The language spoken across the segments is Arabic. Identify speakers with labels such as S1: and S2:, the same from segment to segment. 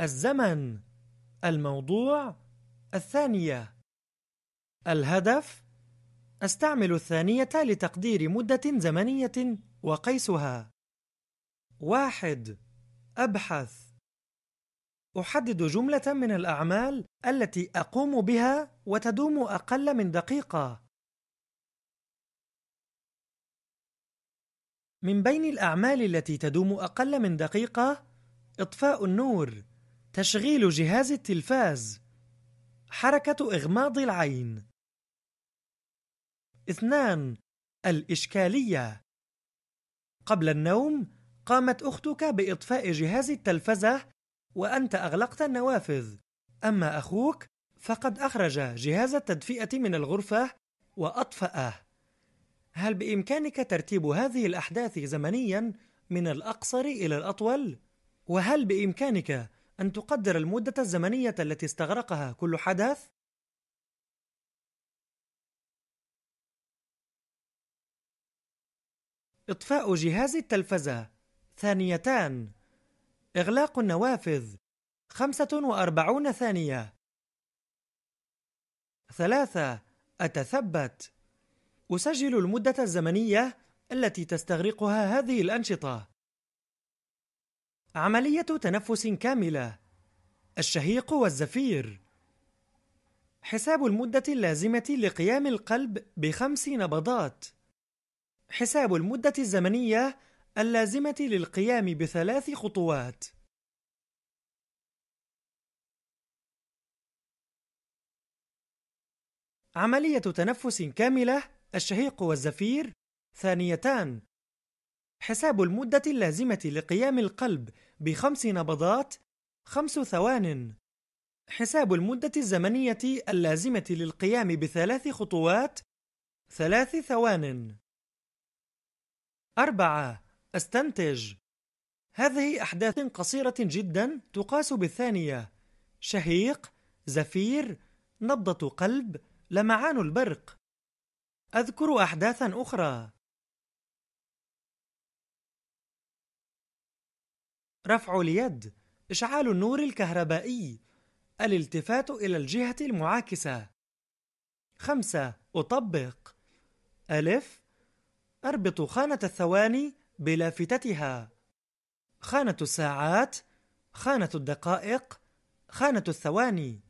S1: الزمن الموضوع الثانية الهدف استعمل الثانية لتقدير مدة زمنية وقيسها واحد أبحث أحدد جملة من الأعمال التي أقوم بها وتدوم أقل من دقيقة من بين الأعمال التي تدوم أقل من دقيقة إطفاء النور تشغيل جهاز التلفاز حركة إغماض العين اثنان الإشكالية قبل النوم قامت أختك بإطفاء جهاز التلفزة وأنت أغلقت النوافذ أما أخوك فقد أخرج جهاز التدفئة من الغرفة وأطفأه هل بإمكانك ترتيب هذه الأحداث زمنياً من الأقصر إلى الأطول؟ وهل بإمكانك أن تقدر المدة الزمنية التي استغرقها كل حدث إطفاء جهاز التلفزة ثانيتان إغلاق النوافذ 45 ثانية ثلاثة أتثبت أسجل المدة الزمنية التي تستغرقها هذه الأنشطة عملية تنفس كاملة الشهيق والزفير حساب المدة اللازمة لقيام القلب بخمس نبضات حساب المدة الزمنية اللازمة للقيام بثلاث خطوات عملية تنفس كاملة الشهيق والزفير ثانيتان حساب المدة اللازمة لقيام القلب بخمس نبضات خمس ثوان حساب المدة الزمنية اللازمة للقيام بثلاث خطوات ثلاث ثوان أربعة استنتج هذه أحداث قصيرة جدا تقاس بالثانية شهيق، زفير، نبضة قلب، لمعان البرق أذكر أحداثا أخرى رفع اليد إشعال النور الكهربائي الالتفات إلى الجهة المعاكسة خمسة أطبق ألف أربط خانة الثواني بلافتتها خانة الساعات خانة الدقائق خانة الثواني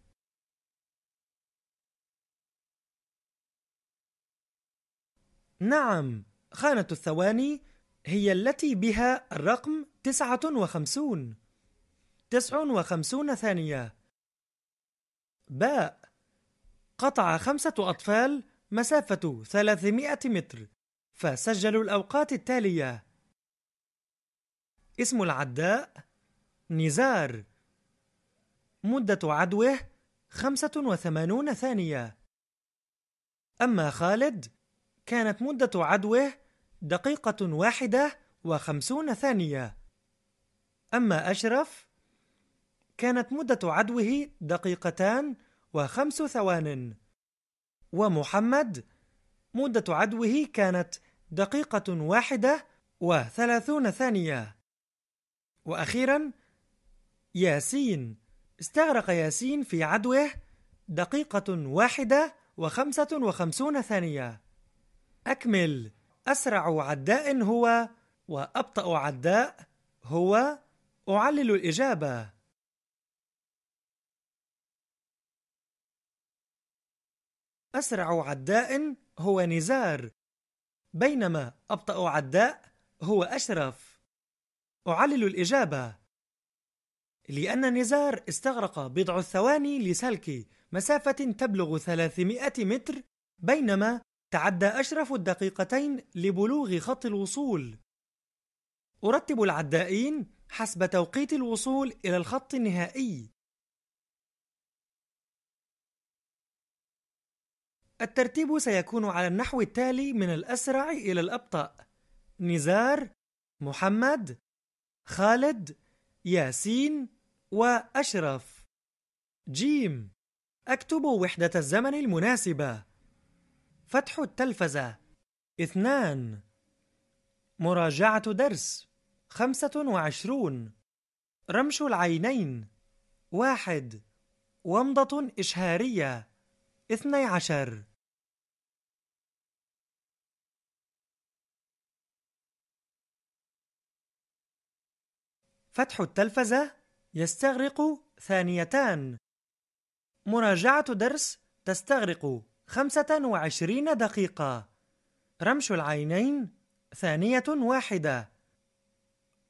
S1: نعم خانة الثواني هي التي بها الرقم 59 59 ثانية باء قطع خمسة أطفال مسافة 300 متر فسجلوا الأوقات التالية اسم العداء نزار مدة عدوه 85 ثانية أما خالد كانت مدة عدوه دقيقة واحدة وخمسون ثانية أما أشرف كانت مدة عدوه دقيقتان وخمس ثوان ومحمد مدة عدوه كانت دقيقة واحدة وثلاثون ثانية وأخيرا ياسين استغرق ياسين في عدوه دقيقة واحدة وخمسة وخمسون ثانية أكمل أسرع عداء هو وأبطأ عداء هو أعلل الإجابة أسرع عداء هو نزار بينما أبطأ عداء هو أشرف أعلل الإجابة لأن نزار استغرق بضع ثواني لسلك مسافة تبلغ 300 متر بينما تعدى أشرف الدقيقتين لبلوغ خط الوصول أرتب العدائين حسب توقيت الوصول إلى الخط النهائي الترتيب سيكون على النحو التالي من الأسرع إلى الأبطأ نزار محمد خالد ياسين وأشرف جيم أكتب وحدة الزمن المناسبة فتح التلفزة اثنان مراجعة درس خمسة وعشرون رمش العينين واحد ومضة إشهارية اثني عشر فتح التلفزة يستغرق ثانيتان مراجعة درس تستغرق خمسة وعشرين دقيقة رمش العينين ثانية واحدة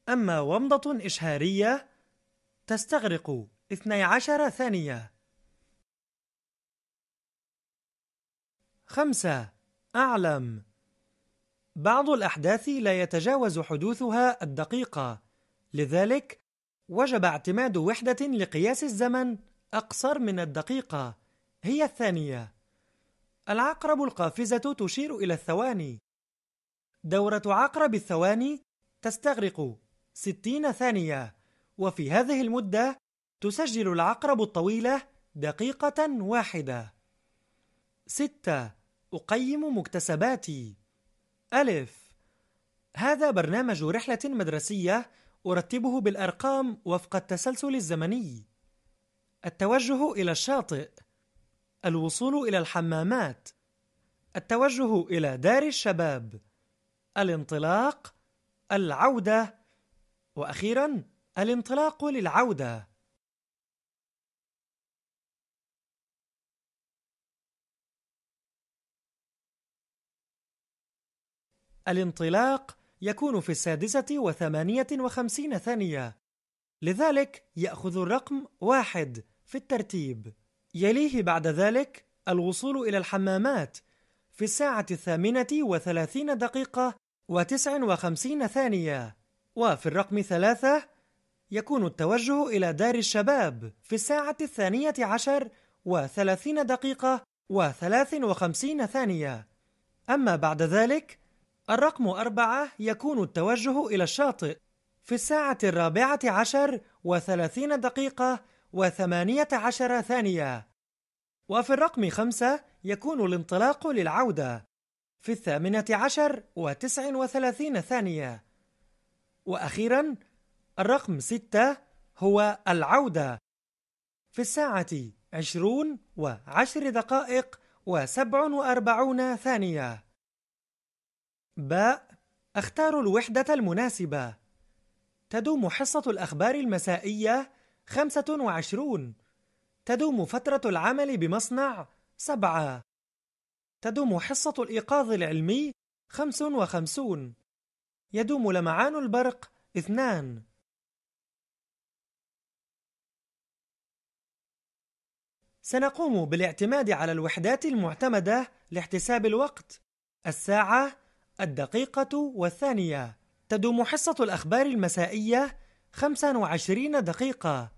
S1: أما ومضة إشهارية تستغرق 12 ثانية خمسة أعلم بعض الأحداث لا يتجاوز حدوثها الدقيقة لذلك وجب اعتماد وحدة لقياس الزمن أقصر من الدقيقة هي الثانية العقرب القافزة تشير إلى الثواني دورة عقرب الثواني تستغرق 60 ثانية وفي هذه المدة تسجل العقرب الطويلة دقيقة واحدة 6 أقيم مكتسباتي ألف هذا برنامج رحلة مدرسية أرتبه بالأرقام وفق التسلسل الزمني التوجه إلى الشاطئ الوصول إلى الحمامات التوجه إلى دار الشباب الانطلاق العودة وأخيرا الانطلاق للعودة الانطلاق يكون في السادسة وثمانية وخمسين ثانية لذلك يأخذ الرقم واحد في الترتيب يليه بعد ذلك الوصول إلى الحمامات في الساعة الثامنة وثلاثين دقيقة وتسع وخمسين ثانية وفي الرقم ثلاثة يكون التوجه إلى دار الشباب في الساعة الثانية عشر وثلاثين دقيقة وثلاث وخمسين ثانية أما بعد ذلك الرقم أربعة يكون التوجه إلى الشاطئ في الساعة الرابعة عشر وثلاثين دقيقة وثمانية عشر ثانية وفي الرقم خمسة يكون الانطلاق للعودة في الثامنة عشر وتسع وثلاثين ثانية وأخيرا الرقم ستة هو العودة في الساعة عشرون وعشر دقائق وسبع وأربعون ثانية باء اختار الوحدة المناسبة تدوم حصة الأخبار المسائية 25 تدوم فترة العمل بمصنع 7 تدوم حصة الإيقاظ العلمي 55 يدوم لمعان البرق 2 سنقوم بالاعتماد على الوحدات المعتمدة لاحتساب الوقت الساعة، الدقيقة والثانية تدوم حصة الأخبار المسائية 25 دقيقة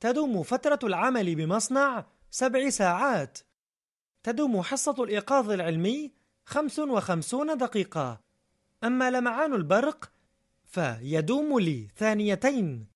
S1: تدوم فترة العمل بمصنع سبع ساعات تدوم حصة الإيقاظ العلمي 55 دقيقة أما لمعان البرق فيدوم لي ثانيتين